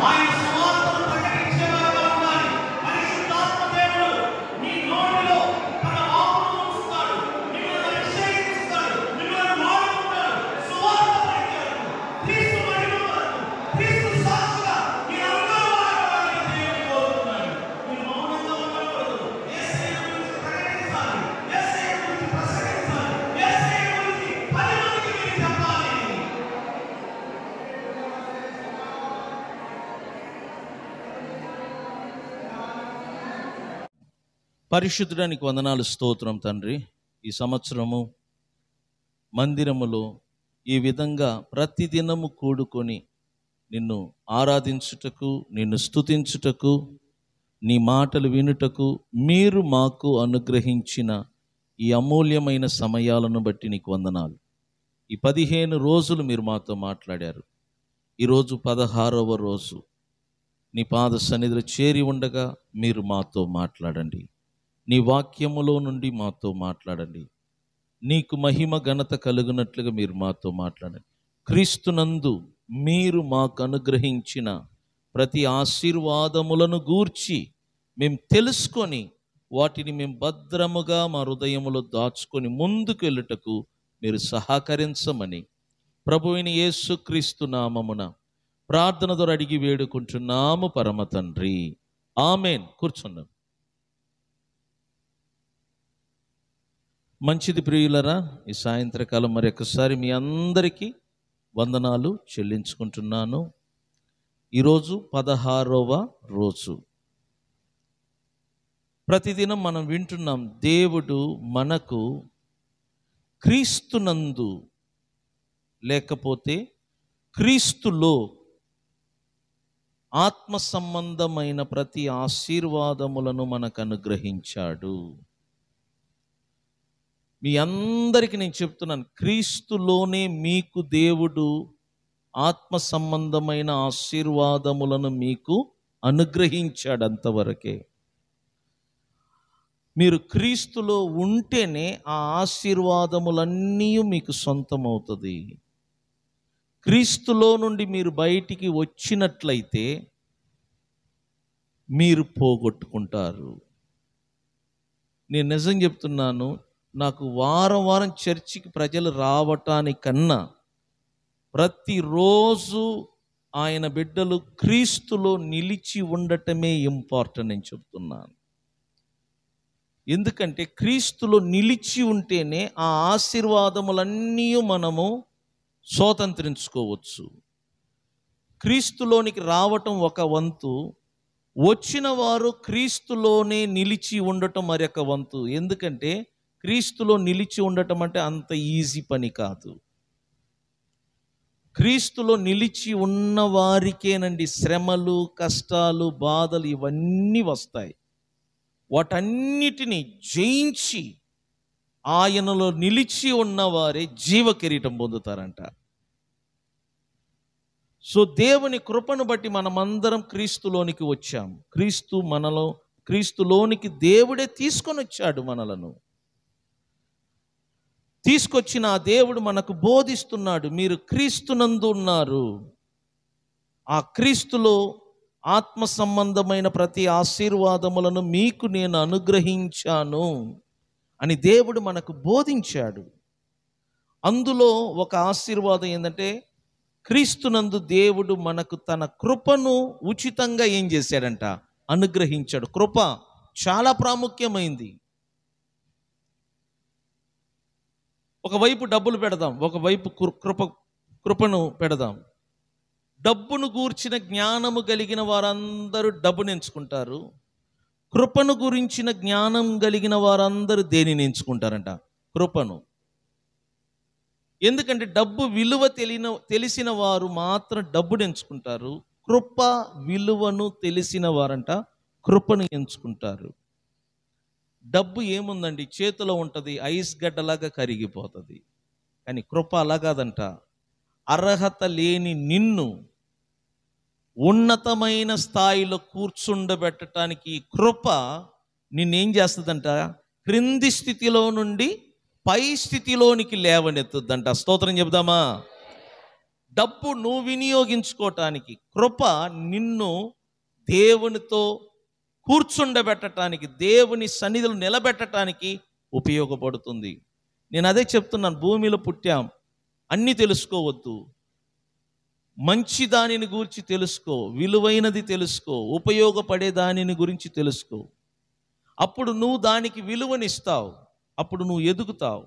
minus పరిశుద్ధుడానికి వందనాలు స్తోత్రం తండ్రి ఈ సంవత్సరము మందిరములో ఈ విధంగా ప్రతిదినము కూడుకొని నిన్ను ఆరాధించుటకు నిన్ను స్థుతించుటకు నీ మాటలు వినుటకు మీరు మాకు అనుగ్రహించిన ఈ అమూల్యమైన సమయాలను బట్టి నీకు వందనాలు ఈ పదిహేను రోజులు మీరు మాతో మాట్లాడారు ఈరోజు పదహారవ రోజు నీ పాద సన్నిధిలో చేరి ఉండగా మీరు మాతో మాట్లాడండి నీ వాక్యములో నుండి మాతో మాట్లాడండి నీకు మహిమ ఘనత కలుగునట్లుగా మీరు మాతో మాట్లాడండి క్రీస్తునందు మీరు మాకు అనుగ్రహించిన ప్రతి ఆశీర్వాదములను గూర్చి మేము తెలుసుకొని వాటిని మేము భద్రముగా మా హృదయములో దాచుకొని ముందుకు వెళ్ళుటకు మీరు సహకరించమని ప్రభువుని యేసుక్రీస్తు నామమున ప్రార్థన ద్వారా అడిగి వేడుకుంటున్నాము పరమ తండ్రి ఆమెన్ కూర్చున్నాం మంచిది ప్రియులరా ఈ సాయంత్రకాలం మరి ఒకసారి మీ అందరికీ వందనాలు చెల్లించుకుంటున్నాను ఈరోజు పదహారవ రోజు ప్రతిదినం మనం వింటున్నాం దేవుడు మనకు క్రీస్తునందు లేకపోతే క్రీస్తులో ఆత్మ సంబంధమైన ప్రతి ఆశీర్వాదములను మనకు అనుగ్రహించాడు మీ అందరికీ నేను చెప్తున్నాను క్రీస్తులోనే మీకు దేవుడు ఆత్మ సంబంధమైన ఆశీర్వాదములను మీకు అనుగ్రహించాడు అంతవరకే మీరు క్రీస్తులో ఉంటేనే ఆ ఆశీర్వాదములన్నీ మీకు సొంతమవుతుంది క్రీస్తులో నుండి మీరు బయటికి వచ్చినట్లయితే మీరు పోగొట్టుకుంటారు నేను నిజం చెప్తున్నాను నాకు వారం వారం చర్చికి ప్రజలు రావటానికన్నా ప్రతిరోజు ఆయన బిడ్డలు క్రీస్తులో నిలిచి ఉండటమే ఇంపార్టెంట్ నేను చెప్తున్నాను ఎందుకంటే క్రీస్తులో నిలిచి ఉంటేనే ఆ ఆశీర్వాదములన్నీ మనము స్వాతంత్రించుకోవచ్చు క్రీస్తులోనికి రావటం ఒక వంతు వచ్చిన వారు క్రీస్తులోనే నిలిచి ఉండటం మరొక వంతు ఎందుకంటే క్రీస్తులో నిలిచి ఉండటం అంటే అంత ఈజీ పని కాదు క్రీస్తులో నిలిచి ఉన్న వారికేనండి శ్రమలు కష్టాలు బాధలు ఇవన్నీ వస్తాయి వాటన్నిటినీ జయించి ఆయనలో నిలిచి ఉన్నవారే జీవ కిరీటం పొందుతారంట సో దేవుని కృపను బట్టి మనమందరం క్రీస్తులోనికి వచ్చాము క్రీస్తు మనలో క్రీస్తులోనికి దేవుడే తీసుకొని వచ్చాడు మనలను తీసుకొచ్చిన ఆ దేవుడు మనకు బోధిస్తున్నాడు మీరు క్రీస్తునందు ఉన్నారు ఆ క్రీస్తులో ఆత్మ సంబంధమైన ప్రతి ఆశీర్వాదములను మీకు నేను అనుగ్రహించాను అని దేవుడు మనకు బోధించాడు అందులో ఒక ఆశీర్వాదం ఏంటంటే క్రీస్తునందు దేవుడు మనకు తన కృపను ఉచితంగా ఏం చేశాడంట అనుగ్రహించాడు కృప చాలా ప్రాముఖ్యమైంది ఒకవైపు డబ్బులు పెడదాం ఒకవైపు కృప కృపను పెడదాం డబ్బును గూర్చిన జ్ఞానము కలిగిన వారందరూ డబ్బును ఎంచుకుంటారు కృపను గురించిన జ్ఞానం కలిగిన వారందరూ దేనిని ఎంచుకుంటారంట కృపను ఎందుకంటే డబ్బు విలువ తెలియన తెలిసిన వారు మాత్రం డబ్బును ఎంచుకుంటారు కృప విలువను తెలిసిన వారంట కృపను ఎంచుకుంటారు డబ్బు ఏముందండి చేతిలో ఉంటుంది ఐస్ గడ్డలాగా కరిగిపోతుంది కానీ కృప అలాగాదంట అర్హత లేని నిన్ను ఉన్నతమైన స్థాయిలో కూర్చుండబెట్టడానికి కృప నిన్నేం చేస్తుందంట క్రింది స్థితిలో నుండి పై స్థితిలోనికి లేవనెత్తుందంట స్తోత్రం చెబుదామా డబ్బు నువ్వు వినియోగించుకోవటానికి కృప నిన్ను దేవునితో కూర్చుండబెట్టడానికి దేవుని సన్నిధులు నిలబెట్టడానికి ఉపయోగపడుతుంది నేను అదే చెప్తున్నాను భూమిలో పుట్టాం అన్నీ తెలుసుకోవద్దు మంచి దానిని గురించి తెలుసుకో విలువైనది తెలుసుకో ఉపయోగపడే దానిని గురించి తెలుసుకో అప్పుడు నువ్వు దానికి విలువనిస్తావు అప్పుడు నువ్వు ఎదుగుతావు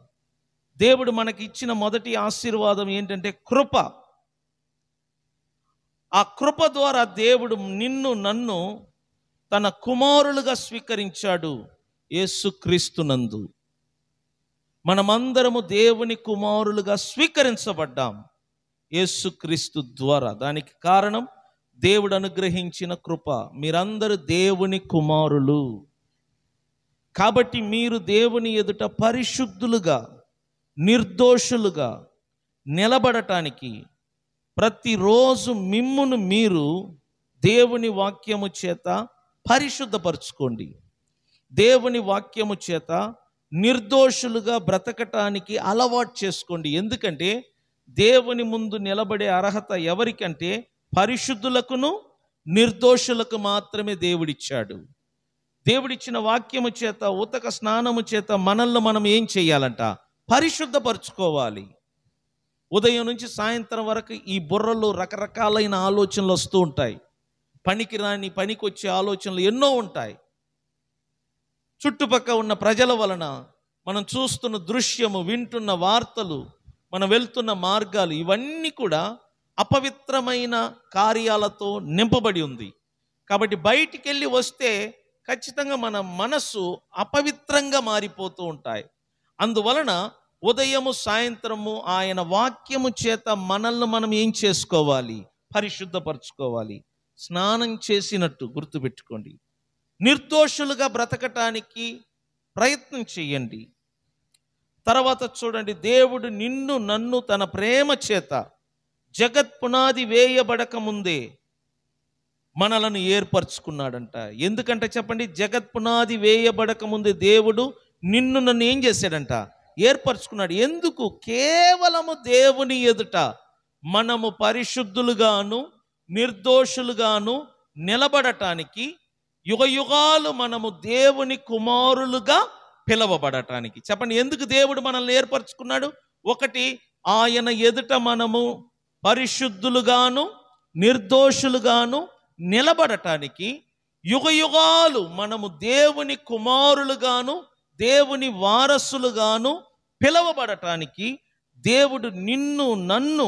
దేవుడు మనకి ఇచ్చిన మొదటి ఆశీర్వాదం ఏంటంటే కృప ఆ కృప ద్వారా దేవుడు నిన్ను నన్ను తన కుమారులుగా స్వీకరించాడు యేసుక్రీస్తునందు మనమందరము దేవుని కుమారులుగా స్వీకరించబడ్డాం యేసుక్రీస్తు ద్వారా దానికి కారణం దేవుడు అనుగ్రహించిన కృప మీరందరూ దేవుని కుమారులు కాబట్టి మీరు దేవుని ఎదుట పరిశుద్ధులుగా నిర్దోషులుగా నిలబడటానికి ప్రతిరోజు మిమ్మును మీరు దేవుని వాక్యము చేత పరిశుద్ధపరచుకోండి దేవుని వాక్యము చేత నిర్దోషులుగా బ్రతకటానికి అలవాటు చేసుకోండి ఎందుకంటే దేవుని ముందు నిలబడే అర్హత ఎవరికంటే పరిశుద్ధులకును నిర్దోషులకు మాత్రమే దేవుడిచ్చాడు దేవుడిచ్చిన వాక్యము చేత ఉతక స్నానము చేత మనల్ని మనం ఏం చేయాలంట పరిశుద్ధపరచుకోవాలి ఉదయం నుంచి సాయంత్రం వరకు ఈ బుర్రలో రకరకాలైన ఆలోచనలు వస్తూ ఉంటాయి పనికి రాని పనికి వచ్చే ఆలోచనలు ఎన్నో ఉంటాయి చుట్టుపక్కల ఉన్న ప్రజల వలన మనం చూస్తున్న దృశ్యము వింటున్న వార్తలు మనం వెళ్తున్న మార్గాలు ఇవన్నీ కూడా అపవిత్రమైన కార్యాలతో నింపబడి ఉంది కాబట్టి బయటికి వెళ్ళి వస్తే ఖచ్చితంగా మన మనస్సు అపవిత్రంగా మారిపోతూ ఉంటాయి అందువలన ఉదయము సాయంత్రము ఆయన వాక్యము చేత మనల్ని మనం ఏం చేసుకోవాలి పరిశుద్ధపరచుకోవాలి స్నానం చేసినట్టు గుర్తుపెట్టుకోండి నిర్దోషులుగా బ్రతకటానికి ప్రయత్నం చేయండి తర్వాత చూడండి దేవుడు నిన్ను నన్ను తన ప్రేమ చేత జగత్ పునాది వేయబడక ముందే మనలను ఏర్పరచుకున్నాడంట ఎందుకంటే చెప్పండి జగత్ పునాది వేయబడక ముందే దేవుడు నిన్ను నన్ను ఏం చేశాడంట ఏర్పరచుకున్నాడు ఎందుకు కేవలము దేవుని ఎదుట మనము పరిశుద్ధులుగాను నిర్దోషులుగాను నిలబడటానికి యుగయుగాలు మనము దేవుని కుమారులుగా పిలవబడటానికి చెప్పండి ఎందుకు దేవుడు మనల్ని ఏర్పరచుకున్నాడు ఒకటి ఆయన ఎదుట మనము పరిశుద్ధులుగాను నిర్దోషులుగాను నిలబడటానికి యుగయుగాలు మనము దేవుని కుమారులుగాను దేవుని వారసులుగాను పిలవబడటానికి దేవుడు నిన్ను నన్ను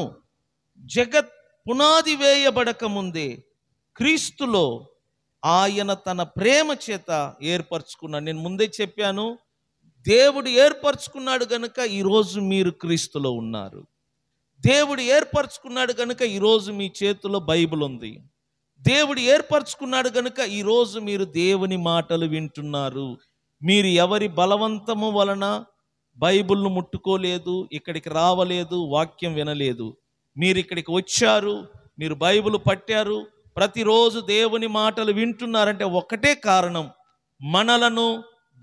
జగత్ పునాది వేయబడక ముందే క్రీస్తులో ఆయన తన ప్రేమ చేత ఏర్పరచుకున్నాడు నేను ముందే చెప్పాను దేవుడు ఏర్పరచుకున్నాడు కనుక ఈరోజు మీరు క్రీస్తులో ఉన్నారు దేవుడు ఏర్పరచుకున్నాడు కనుక ఈరోజు మీ చేతిలో బైబిల్ ఉంది దేవుడు ఏర్పరచుకున్నాడు కనుక ఈరోజు మీరు దేవుని మాటలు వింటున్నారు మీరు ఎవరి బలవంతము వలన బైబిల్ను ముట్టుకోలేదు ఇక్కడికి రావలేదు వాక్యం వినలేదు మీరు ఇక్కడికి వచ్చారు మీరు బైబిల్ పట్టారు ప్రతిరోజు దేవుని మాటలు వింటున్నారంటే ఒకటే కారణం మనలను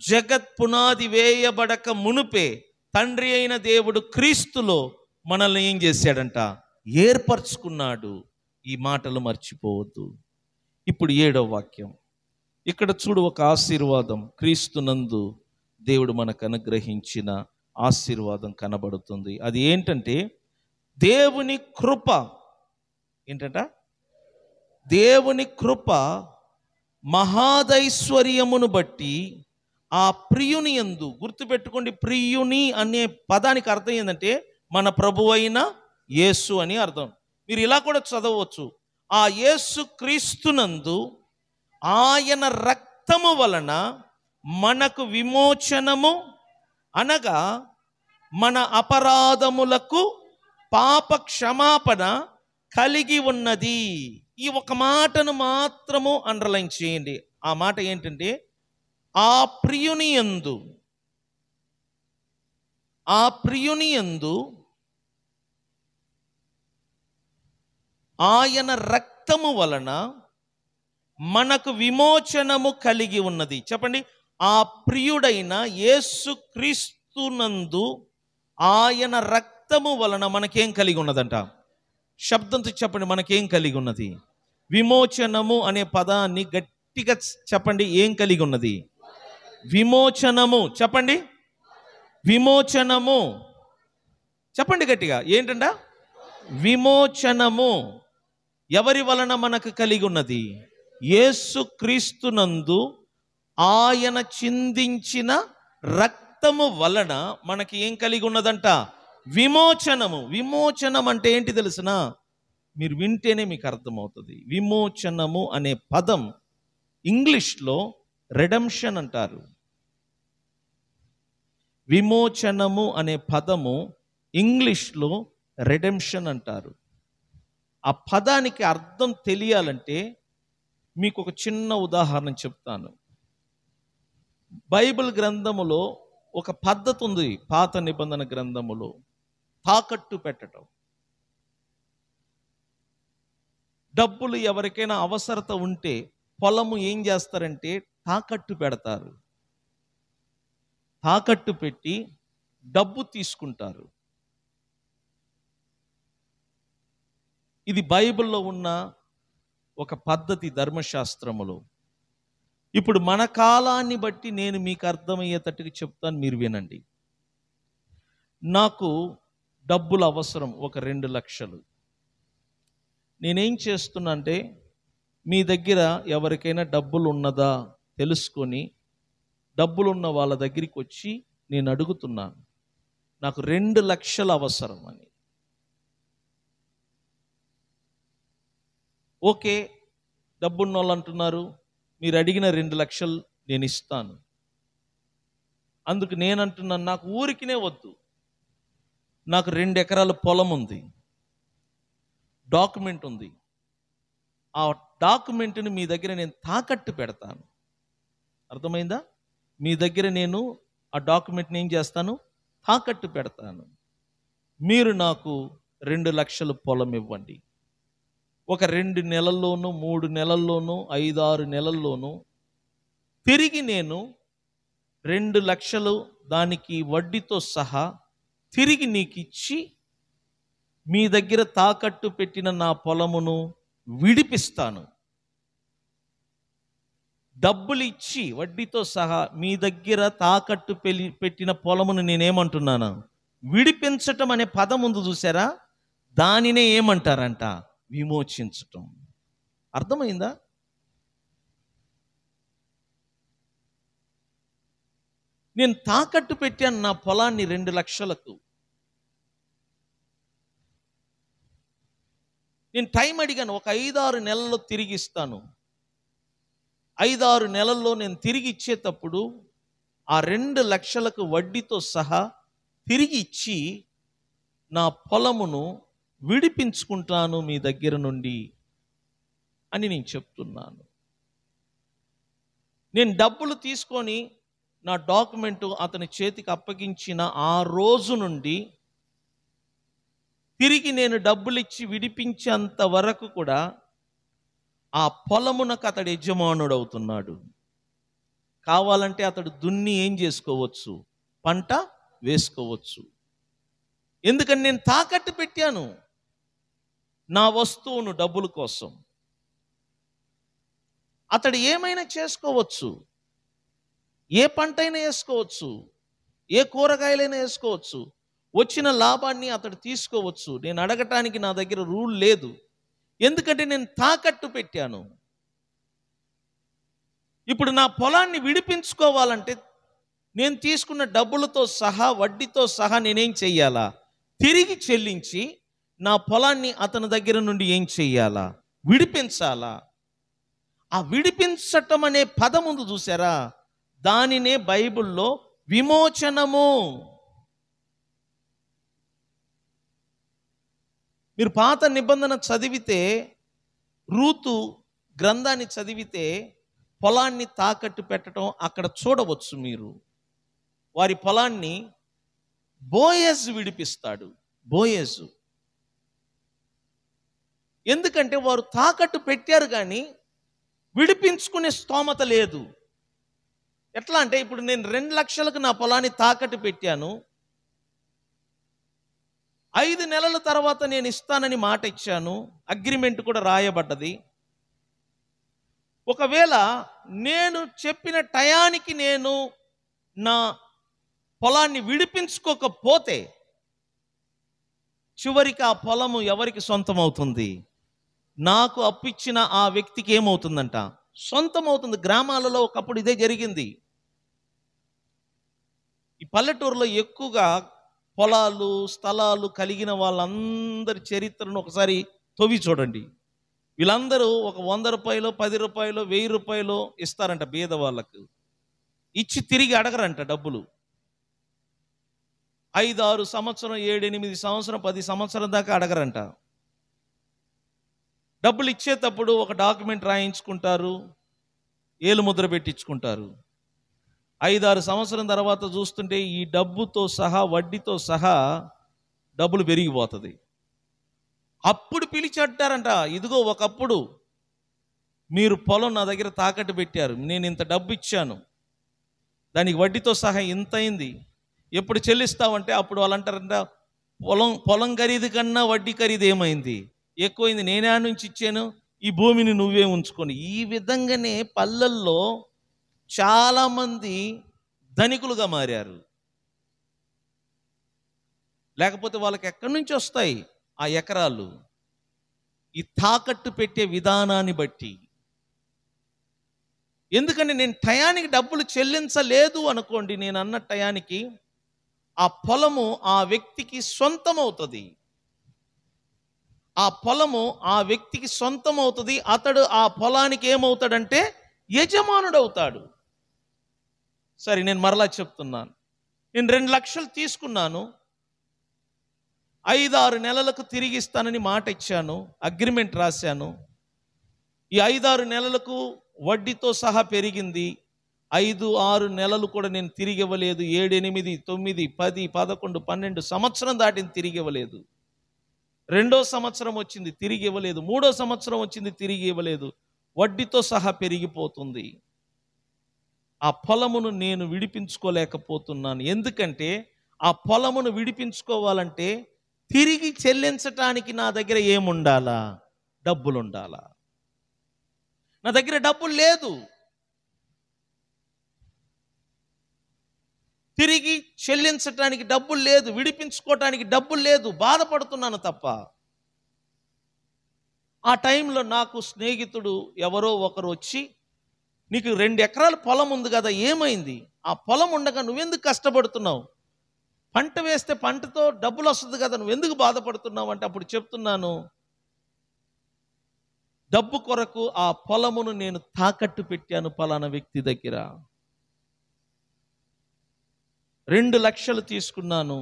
జగత్ పునాది వేయబడక మునుపే తండ్రి అయిన దేవుడు క్రీస్తులో మనల్ని ఏం చేశాడంట ఏర్పరచుకున్నాడు ఈ మాటలు మర్చిపోవద్దు ఇప్పుడు ఏడవ వాక్యం ఇక్కడ చూడు ఒక ఆశీర్వాదం క్రీస్తునందు దేవుడు మనకు అనుగ్రహించిన ఆశీర్వాదం కనబడుతుంది అది ఏంటంటే దేవుని కృప ఏంటంట దేవుని కృప మహాదైశ్వర్యమును బట్టి ఆ ప్రియుని ఎందు గుర్తుపెట్టుకోండి ప్రియుని అనే పదానికి అర్థం ఏంటంటే మన ప్రభు అయిన యేసు అని అర్థం మీరు ఇలా కూడా చదవచ్చు ఆ యేసు క్రీస్తునందు ఆయన రక్తము వలన మనకు విమోచనము అనగా మన అపరాధములకు పాప క్షమాపణ కలిగి ఉన్నది ఈ ఒక మాటను మాత్రము అండర్లైన్ చేయండి ఆ మాట ఏంటంటే ఆ ప్రియుని ఎందు ఆ ప్రియుని ఎందు ఆయన రక్తము వలన మనకు విమోచనము కలిగి ఉన్నది చెప్పండి ఆ ప్రియుడైన యేసు క్రీస్తునందు ఆయన రక్త రక్తము వలన మనకేం కలిగి ఉన్నదంట శబ్దంతో చెప్పండి మనకేం కలిగి ఉన్నది విమోచనము అనే పదాన్ని గట్టిగా చెప్పండి ఏం కలిగి ఉన్నది విమోచనము చెప్పండి విమోచనము చెప్పండి గట్టిగా ఏంటంట విమోచనము ఎవరి వలన మనకు కలిగి ఉన్నది యేసు క్రీస్తునందు ఆయన చిందించిన రక్తము వలన మనకి ఏం కలిగి ఉన్నదంట విమోచనము విమోచనం అంటే ఏంటి తెలిసిన మీరు వింటేనే మీకు అర్థమవుతుంది విమోచనము అనే పదం ఇంగ్లీష్లో రెడమ్షన్ అంటారు విమోచనము అనే పదము ఇంగ్లీష్లో రెడెంప్షన్ అంటారు ఆ పదానికి అర్థం తెలియాలంటే మీకు ఒక చిన్న ఉదాహరణ చెప్తాను బైబిల్ గ్రంథములో ఒక పద్ధతి ఉంది పాత నిబంధన గ్రంథములో తాకట్టు పెట్టడం డబ్బులు ఎవరికైనా అవసరత ఉంటే పొలము ఏం చేస్తారంటే తాకట్టు పెడతారు తాకట్టు పెట్టి డబ్బు తీసుకుంటారు ఇది బైబిల్లో ఉన్న ఒక పద్ధతి ధర్మశాస్త్రములో ఇప్పుడు మన కాలాన్ని బట్టి నేను మీకు అర్థమయ్యేటట్టుగా చెప్తాను మీరు వినండి నాకు డబ్బులు అవసరం ఒక రెండు లక్షలు నేనేం చేస్తున్నా అంటే మీ దగ్గర ఎవరికైనా డబ్బులు ఉన్నదా తెలుసుకొని డబ్బులున్న వాళ్ళ దగ్గరికి వచ్చి నేను అడుగుతున్నాను నాకు రెండు లక్షలు అవసరం అని ఓకే డబ్బున్న వాళ్ళు అంటున్నారు మీరు అడిగిన రెండు లక్షలు నేను ఇస్తాను అందుకు నేనంటున్నాను నాకు ఊరికినే వద్దు నాకు రెండు ఎకరాల పొలం ఉంది డాక్యుమెంట్ ఉంది ఆ డాక్యుమెంట్ని మీ దగ్గర నేను తాకట్టు పెడతాను అర్థమైందా మీ దగ్గర నేను ఆ డాక్యుమెంట్ని ఏం చేస్తాను తాకట్టు పెడతాను మీరు నాకు రెండు లక్షల పొలం ఇవ్వండి ఒక రెండు నెలల్లోనూ మూడు నెలల్లోనూ ఐదు ఆరు నెలల్లోనూ తిరిగి నేను రెండు లక్షలు దానికి వడ్డీతో సహా తిరిగి నీకు ఇచ్చి మీ దగ్గర తాకట్టు పెట్టిన నా పొలమును విడిపిస్తాను డబ్బులు ఇచ్చి వడ్డీతో సహా మీ దగ్గర తాకట్టు పెళ్లి పెట్టిన పొలమును నేనేమంటున్నాను విడిపించటం అనే పదం ఉంది చూసారా దానినే ఏమంటారంట విమోచించటం అర్థమైందా నేను తాకట్టు పెట్టాను నా పొలాన్ని రెండు లక్షలకు నేను టైం అడిగాను ఒక ఐదారు నెలల్లో తిరిగి ఇస్తాను ఐదారు నెలల్లో నేను తిరిగి ఇచ్చేటప్పుడు ఆ రెండు లక్షలకు వడ్డీతో సహా తిరిగి ఇచ్చి నా పొలమును విడిపించుకుంటాను మీ దగ్గర నుండి అని నేను చెప్తున్నాను నేను డబ్బులు తీసుకొని నా డాక్యుమెంటు అతని చేతికి అప్పగించిన ఆ రోజు నుండి తిరిగి నేను డబ్బులు ఇచ్చి విడిపించేంత వరకు కూడా ఆ పొలమునకు అతడు యజమానుడు అవుతున్నాడు కావాలంటే అతడు దున్ని ఏం చేసుకోవచ్చు పంట వేసుకోవచ్చు ఎందుకని నేను తాకట్టు పెట్టాను నా వస్తువును డబ్బుల కోసం అతడు ఏమైనా చేసుకోవచ్చు ఏ పంటైనా వేసుకోవచ్చు ఏ కూరగాయలైనా వేసుకోవచ్చు వచ్చిన లాభాన్ని అతడు తీసుకోవచ్చు నేను అడగటానికి నా దగ్గర రూల్ లేదు ఎందుకంటే నేను తాకట్టు పెట్టాను ఇప్పుడు నా పొలాన్ని విడిపించుకోవాలంటే నేను తీసుకున్న డబ్బులతో సహా వడ్డీతో సహా నేనేం చెయ్యాలా తిరిగి చెల్లించి నా పొలాన్ని అతని దగ్గర నుండి ఏం చెయ్యాలా విడిపించాలా ఆ విడిపించటం అనే పదం ఉంది చూసారా దానినే బైబిల్లో విమోచనము మీరు పాత నిబంధన చదివితే రూతు గ్రంథాన్ని చదివితే పొలాన్ని తాకట్టు పెట్టడం అక్కడ చూడవచ్చు మీరు వారి పొలాన్ని బోయజ్ విడిపిస్తాడు బోయజు ఎందుకంటే వారు తాకట్టు పెట్టారు కానీ విడిపించుకునే స్తోమత లేదు ఎట్లా అంటే ఇప్పుడు నేను రెండు లక్షలకు నా పొలాన్ని తాకట్టు పెట్టాను ఐదు నెలల తర్వాత నేను ఇస్తానని మాట ఇచ్చాను అగ్రిమెంట్ కూడా రాయబడ్డది ఒకవేళ నేను చెప్పిన టయానికి నేను నా పొలాన్ని విడిపించుకోకపోతే చివరికి ఆ పొలము ఎవరికి సొంతమవుతుంది నాకు అప్పిచ్చిన ఆ వ్యక్తికి ఏమవుతుందంట సొంతమవుతుంది గ్రామాలలో ఒకప్పుడు ఇదే జరిగింది ఈ పల్లెటూరులో ఎక్కువగా పొలాలు స్థలాలు కలిగిన వాళ్ళందరి చరిత్రను ఒకసారి తొవి చూడండి వీళ్ళందరూ ఒక వంద రూపాయలు పది రూపాయలు వెయ్యి రూపాయలు ఇస్తారంట బీద వాళ్ళకు ఇచ్చి తిరిగి అడగరంట డబ్బులు ఐదు ఆరు సంవత్సరం ఏడెనిమిది సంవత్సరం పది సంవత్సరం దాకా అడగరంట డబ్బులు ఇచ్చేటప్పుడు ఒక డాక్యుమెంట్ రాయించుకుంటారు ఏలు ముద్ర పెట్టించుకుంటారు ఐదారు సంవత్సరం తర్వాత చూస్తుంటే ఈ డబ్బుతో సహా వడ్డీతో సహా డబ్బులు పెరిగిపోతుంది అప్పుడు పిలిచి అంటారంట ఇదిగో ఒకప్పుడు మీరు పొలం నా దగ్గర తాకట్టు పెట్టారు నేను ఇంత డబ్బు ఇచ్చాను దానికి వడ్డీతో సహా ఇంత అయింది ఎప్పుడు చెల్లిస్తామంటే అప్పుడు వాళ్ళు అంటారంట పొలం పొలం ఖరీదు కన్నా వడ్డీ ఖరీదు ఏమైంది ఎక్కువైంది నేనే నుంచి ఇచ్చాను ఈ భూమిని నువ్వే ఉంచుకొని ఈ విధంగానే పల్లెల్లో చాలామంది ధనికులుగా మారారు లేకపోతే వాళ్ళకి ఎక్కడి నుంచి వస్తాయి ఆ ఎకరాలు ఈ తాకట్టు పెట్టే విధానాన్ని బట్టి ఎందుకంటే నేను టయానికి డబ్బులు చెల్లించలేదు అనుకోండి నేను అన్న టయానికి ఆ పొలము ఆ వ్యక్తికి సొంతమవుతుంది ఆ పొలము ఆ వ్యక్తికి సొంతమవుతుంది అతడు ఆ పొలానికి ఏమవుతాడంటే యజమానుడవుతాడు సరే నేను మరలా చెప్తున్నాను నేను రెండు లక్షలు తీసుకున్నాను ఐదు ఆరు నెలలకు తిరిగి ఇస్తానని మాట ఇచ్చాను అగ్రిమెంట్ రాశాను ఈ ఐదారు నెలలకు వడ్డీతో సహా పెరిగింది ఐదు ఆరు నెలలు కూడా నేను తిరిగి ఇవ్వలేదు ఏడు ఎనిమిది తొమ్మిది పది పదకొండు పన్నెండు సంవత్సరం దాటిని తిరిగి ఇవ్వలేదు రెండో సంవత్సరం వచ్చింది తిరిగి ఇవ్వలేదు మూడో సంవత్సరం వచ్చింది తిరిగి ఇవ్వలేదు వడ్డీతో సహా పెరిగిపోతుంది ఆ పొలమును నేను విడిపించుకోలేకపోతున్నాను ఎందుకంటే ఆ పొలమును విడిపించుకోవాలంటే తిరిగి చెల్లించటానికి నా దగ్గర ఏముండాలా డబ్బులు ఉండాలా నా దగ్గర డబ్బులు లేదు తిరిగి చెల్లించటానికి డబ్బులు లేదు విడిపించుకోవటానికి డబ్బులు లేదు బాధపడుతున్నాను తప్ప ఆ టైంలో నాకు స్నేహితుడు ఎవరో ఒకరు వచ్చి నీకు రెండు ఎకరాల పొలం ఉంది కదా ఏమైంది ఆ పొలం ఉండగా నువ్వెందుకు కష్టపడుతున్నావు పంట వేస్తే పంటతో డబ్బులు వస్తుంది కదా నువ్వెందుకు బాధపడుతున్నావు అంటే అప్పుడు చెప్తున్నాను డబ్బు కొరకు ఆ పొలమును నేను తాకట్టు పెట్టాను పలానా వ్యక్తి దగ్గర రెండు లక్షలు తీసుకున్నాను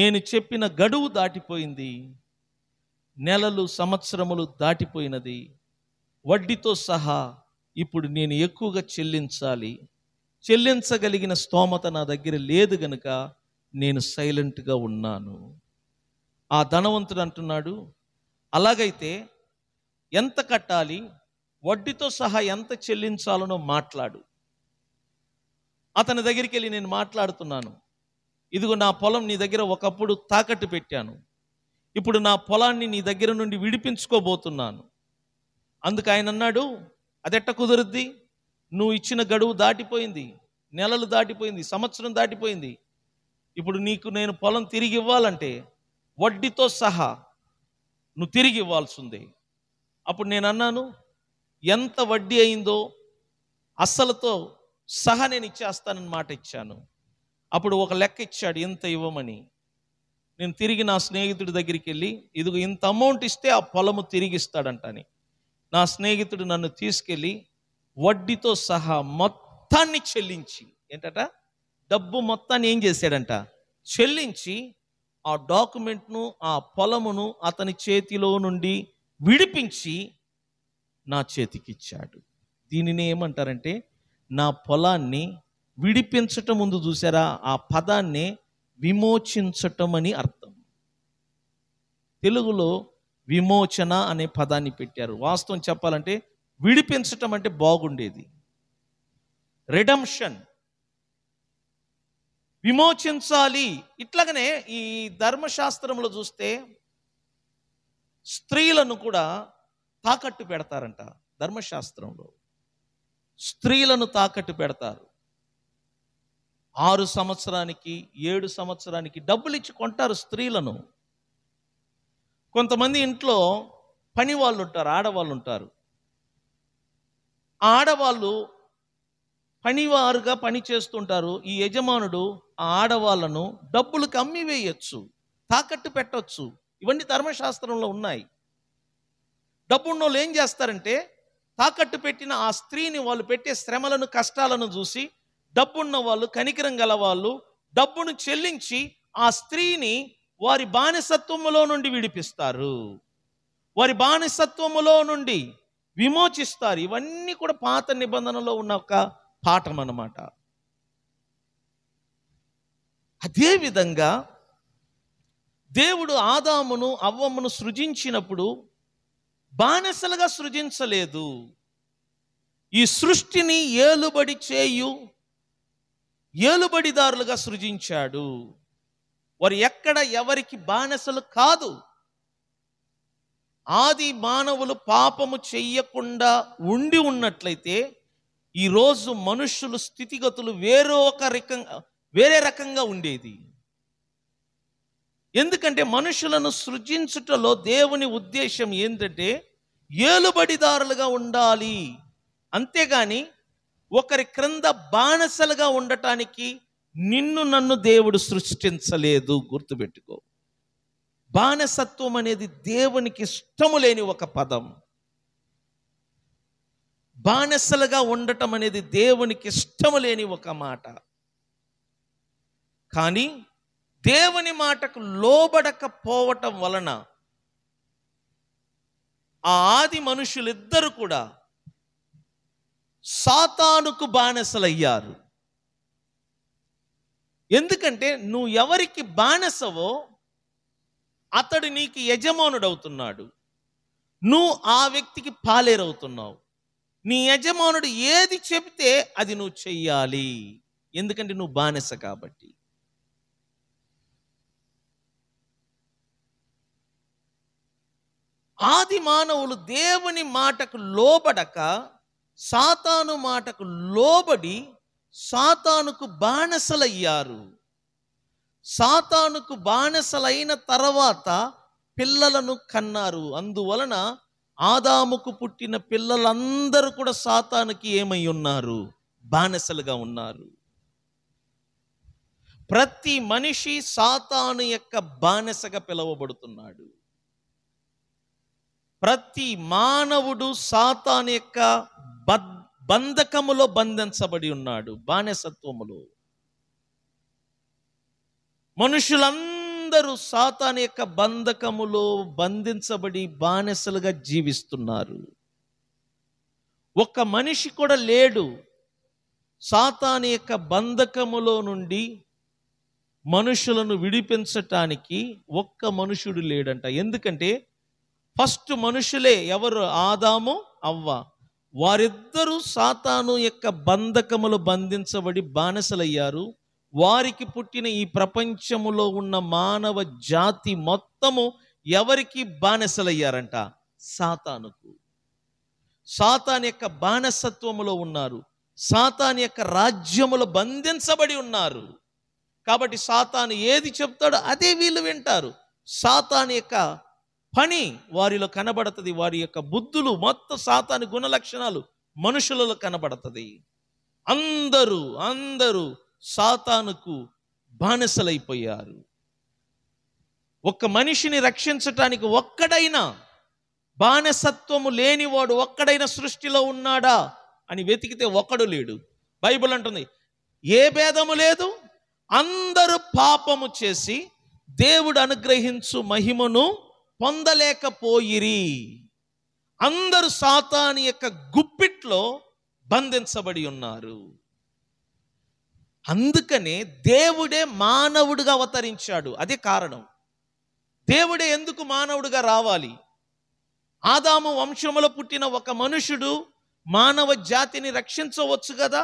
నేను చెప్పిన గడువు దాటిపోయింది నెలలు సంవత్సరములు దాటిపోయినది వడ్డీతో సహా ఇప్పుడు నేను ఎక్కువగా చెల్లించాలి చెల్లించగలిగిన స్తోమత నా దగ్గర లేదు గనుక నేను సైలెంట్గా ఉన్నాను ఆ ధనవంతుడు అంటున్నాడు అలాగైతే ఎంత కట్టాలి వడ్డీతో సహా ఎంత చెల్లించాలనో మాట్లాడు అతని దగ్గరికి వెళ్ళి నేను మాట్లాడుతున్నాను ఇదిగో నా పొలం నీ దగ్గర ఒకప్పుడు తాకట్టు పెట్టాను ఇప్పుడు నా పొలాన్ని నీ దగ్గర నుండి విడిపించుకోబోతున్నాను అందుకు ఆయన అన్నాడు అదెట్ట కుదురుద్ది నువ్వు ఇచ్చిన గడువు దాటిపోయింది నెలలు దాటిపోయింది సంవత్సరం దాటిపోయింది ఇప్పుడు నీకు నేను పొలం తిరిగి ఇవ్వాలంటే వడ్డీతో సహా నువ్వు తిరిగి ఇవ్వాల్సిందే అప్పుడు నేను అన్నాను ఎంత వడ్డీ అయిందో అస్సలతో సహా నేను ఇచ్చేస్తానని మాట ఇచ్చాను అప్పుడు ఒక లెక్క ఇచ్చాడు ఇంత ఇవ్వమని నేను తిరిగి నా స్నేహితుడి దగ్గరికి వెళ్ళి ఇది ఇంత అమౌంట్ ఇస్తే ఆ పొలము తిరిగిస్తాడంటని నా స్నేహితుడు నన్ను తీసుకెళ్ళి వడ్డీతో సహా మొత్తాన్ని చెల్లించి ఏంటట డబ్బు మొత్తాన్ని ఏం చేశాడంట చెల్లించి ఆ డాక్యుమెంట్ను ఆ పొలమును అతని చేతిలో నుండి విడిపించి నా చేతికి ఇచ్చాడు దీనిని ఏమంటారంటే నా పొలాన్ని విడిపించటం ముందు చూసారా ఆ పదాన్ని విమోచించటం అని అర్థం తెలుగులో విమోచన అనే పదాన్ని పెట్టారు వాస్తవం చెప్పాలంటే విడిపించటం అంటే బాగుండేది రిడమ్షన్ విమోచించాలి ఇట్లాగనే ఈ ధర్మశాస్త్రంలో చూస్తే స్త్రీలను కూడా తాకట్టు పెడతారంట ధర్మశాస్త్రంలో స్త్రీలను తాకట్టు పెడతారు ఆరు సంవత్సరానికి ఏడు సంవత్సరానికి డబ్బులు ఇచ్చి కొంటారు స్త్రీలను కొంతమంది ఇంట్లో పని వాళ్ళు ఉంటారు ఆడవాళ్ళు ఉంటారు ఆడవాళ్ళు పనివారుగా పని చేస్తుంటారు ఈ యజమానుడు ఆ ఆడవాళ్ళను డబ్బులకు అమ్మి వేయచ్చు తాకట్టు పెట్టవచ్చు ఇవన్నీ ధర్మశాస్త్రంలో ఉన్నాయి డబ్బున్న వాళ్ళు ఏం చేస్తారంటే తాకట్టు పెట్టిన ఆ స్త్రీని వాళ్ళు పెట్టే శ్రమలను కష్టాలను చూసి డబ్బున్న వాళ్ళు కనికరం గల వాళ్ళు డబ్బును చెల్లించి ఆ స్త్రీని వారి బానిసత్వములో నుండి విడిపిస్తారు వారి బానిసత్వములో నుండి విమోచిస్తారు ఇవన్నీ కూడా పాత నిబంధనలో ఉన్న ఒక పాఠం అన్నమాట అదేవిధంగా దేవుడు ఆదామును అవ్వమును సృజించినప్పుడు బానిసలుగా సృజించలేదు ఈ సృష్టిని ఏలుబడి చేయు ఏలుబడిదారులుగా సృజించాడు వారు ఎక్కడ ఎవరికి బానిసలు కాదు ఆది మానవులు పాపము చెయ్యకుండా ఉండి ఉన్నట్లయితే ఈరోజు మనుషులు స్థితిగతులు వేరే ఒక రకంగా వేరే రకంగా ఉండేది ఎందుకంటే మనుషులను సృజించుటలో దేవుని ఉద్దేశం ఏంటంటే ఏలుబడిదారులుగా ఉండాలి అంతేగాని ఒకరి క్రింద బానిసలుగా ఉండటానికి నిన్ను నన్ను దేవుడు సృష్టించలేదు గుర్తుపెట్టుకో బానసత్వం అనేది దేవునికి ఇష్టము లేని ఒక పదం బానిసలుగా ఉండటం అనేది దేవునికి ఇష్టము లేని ఒక మాట కానీ దేవుని మాటకు లోబడకపోవటం వలన ఆ ఆది మనుషులిద్దరు కూడా సాతానుకు బానిసలయ్యారు ఎందుకంటే నువ్వు ఎవరికి బానిసవో అతడు నీకు యజమానుడు అవుతున్నాడు నువ్వు ఆ వ్యక్తికి పాలేరవుతున్నావు నీ యజమానుడు ఏది చెబితే అది నువ్వు చెయ్యాలి ఎందుకంటే నువ్వు బానిస కాబట్టి ఆది మానవులు దేవుని మాటకు లోబడక సాతాను మాటకు లోబడి సాతానుకు బానిసలయ్యారు సాతానుకు బానిసలైన తర్వాత పిల్లలను కన్నారు అందువలన ఆదాముకు పుట్టిన పిల్లలందరూ కూడా సాతానుకి ఏమై ఉన్నారు బానిసలుగా ఉన్నారు ప్రతి మనిషి సాతాను యొక్క బానిసగా పిలువబడుతున్నాడు ప్రతి మానవుడు సాతాను యొక్క బద్ద బంధకములో బంధించబడి ఉన్నాడు బానిసత్వములో మనుషులందరూ సాతాని యొక్క బంధకములో బంధించబడి బానిసలుగా జీవిస్తున్నారు ఒక్క మనిషి కూడా లేడు సాతాని యొక్క బంధకములో నుండి మనుషులను విడిపించటానికి ఒక్క మనుషుడు లేడంట ఎందుకంటే ఫస్ట్ మనుషులే ఎవరు ఆదాము అవ్వ వారిద్దరూ సాతాను యొక్క బంధకములు బంధించబడి బానిసలయ్యారు వారికి పుట్టిన ఈ ప్రపంచములో ఉన్న మానవ జాతి మొత్తము ఎవరికి బానిసలయ్యారంట సాతానుకు సాతాన్ యొక్క బానిసత్వములో ఉన్నారు సాతాన్ యొక్క రాజ్యములు బంధించబడి ఉన్నారు కాబట్టి సాతాను ఏది చెప్తాడో అదే వీళ్ళు వింటారు సాతాన్ యొక్క పని వారిలో కనబడుతుంది వారి యొక్క బుద్ధులు మొత్తం సాతాని గుణ లక్షణాలు మనుషులలో కనబడుతుంది అందరూ అందరూ సాతానుకు బానిసలైపోయారు ఒక మనిషిని రక్షించటానికి ఒక్కడైనా బానిసత్వము లేనివాడు ఒక్కడైనా సృష్టిలో ఉన్నాడా అని వెతికితే ఒక్కడు లేడు బైబుల్ అంటుంది ఏ భేదము లేదు అందరూ పాపము చేసి దేవుడు అనుగ్రహించు మహిమను పొందలేకపోయిరి అందరూ సాతాని యొక్క గుప్పిట్లో బంధించబడి ఉన్నారు అందుకనే దేవుడే మానవుడిగా అవతరించాడు అదే కారణం దేవుడే ఎందుకు మానవుడిగా రావాలి ఆదాము వంశములో పుట్టిన ఒక మనుషుడు మానవ జాతిని రక్షించవచ్చు కదా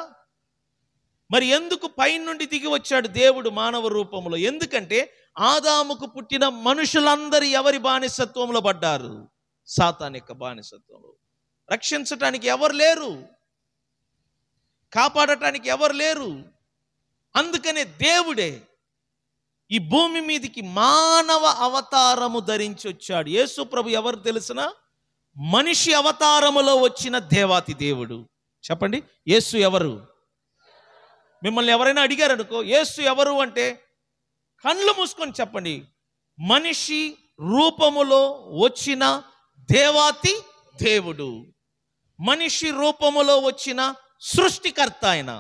మరి ఎందుకు పైనుండి దిగి వచ్చాడు దేవుడు మానవ రూపంలో ఎందుకంటే ఆదాముకు పుట్టిన మనుషులందరూ ఎవరి బానిసత్వంలో పడ్డారు సాతాన్ యొక్క బానిసత్వంలో రక్షించటానికి ఎవరు లేరు కాపాడటానికి ఎవరు లేరు అందుకనే దేవుడే ఈ భూమి మీదకి మానవ అవతారము ధరించి వచ్చాడు యేసు ప్రభు ఎవరు తెలిసిన మనిషి అవతారములో వచ్చిన దేవాతి దేవుడు చెప్పండి యేసు ఎవరు మిమ్మల్ని ఎవరైనా అడిగారనుకో యేసు ఎవరు అంటే కళ్ళు మూసుకొని చెప్పండి మనిషి రూపములో వచ్చిన దేవాతి దేవుడు మనిషి రూపములో వచ్చిన సృష్టికర్త ఆయన